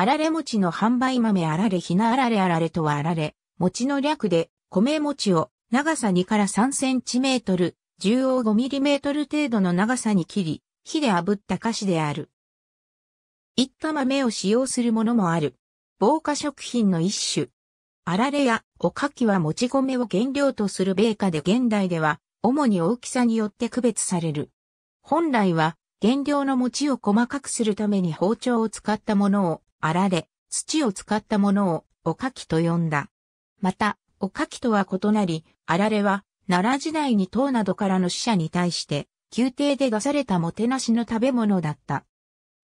あられ餅の販売豆あられひなあられあられとはあられ、餅の略で、米餅を長さ2から3センチメートル、重央5ミリメートル程度の長さに切り、火で炙った菓子である。いった豆を使用するものもある。防火食品の一種。あられやおかきはもち米を原料とする米菓で現代では主に大きさによって区別される。本来は原料の餅を細かくするために包丁を使ったものをあられ、土を使ったものをおかきと呼んだ。また、おかきとは異なり、あられは、奈良時代に唐などからの死者に対して、宮廷で出されたもてなしの食べ物だった。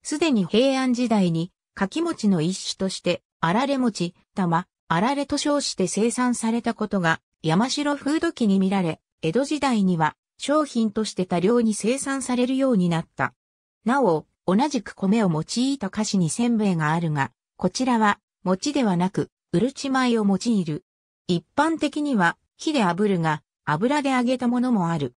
すでに平安時代に、柿餅の一種として、あられ餅、玉、あられと称して生産されたことが、山城風土記に見られ、江戸時代には、商品として多量に生産されるようになった。なお、同じく米を用いた菓子にせんべいがあるが、こちらは、餅ではなく、うるち米を用いる。一般的には、火で炙るが、油で揚げたものもある。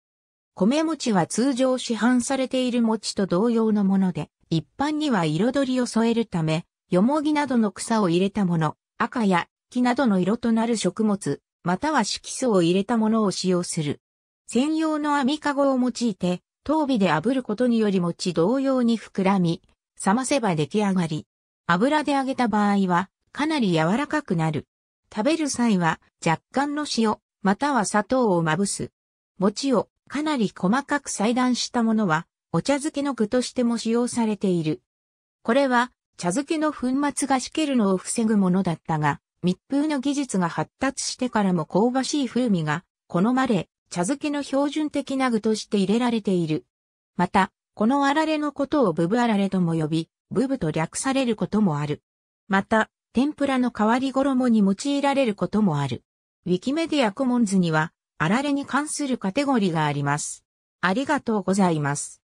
米餅は通常市販されている餅と同様のもので、一般には彩りを添えるため、よもぎなどの草を入れたもの、赤や木などの色となる食物、または色素を入れたものを使用する。専用の網かごを用いて、頭尾で炙ることにより餅同様に膨らみ、冷ませば出来上がり。油で揚げた場合は、かなり柔らかくなる。食べる際は、若干の塩、または砂糖をまぶす。餅をかなり細かく裁断したものは、お茶漬けの具としても使用されている。これは、茶漬けの粉末がしけるのを防ぐものだったが、密封の技術が発達してからも香ばしい風味が好まれ、茶漬けの標準的な具として入れられている。また、このあられのことをブブあられとも呼び、ブブと略されることもある。また、天ぷらの代わり衣に用いられることもある。ウィキメディアコモンズには、あられに関するカテゴリーがあります。ありがとうございます。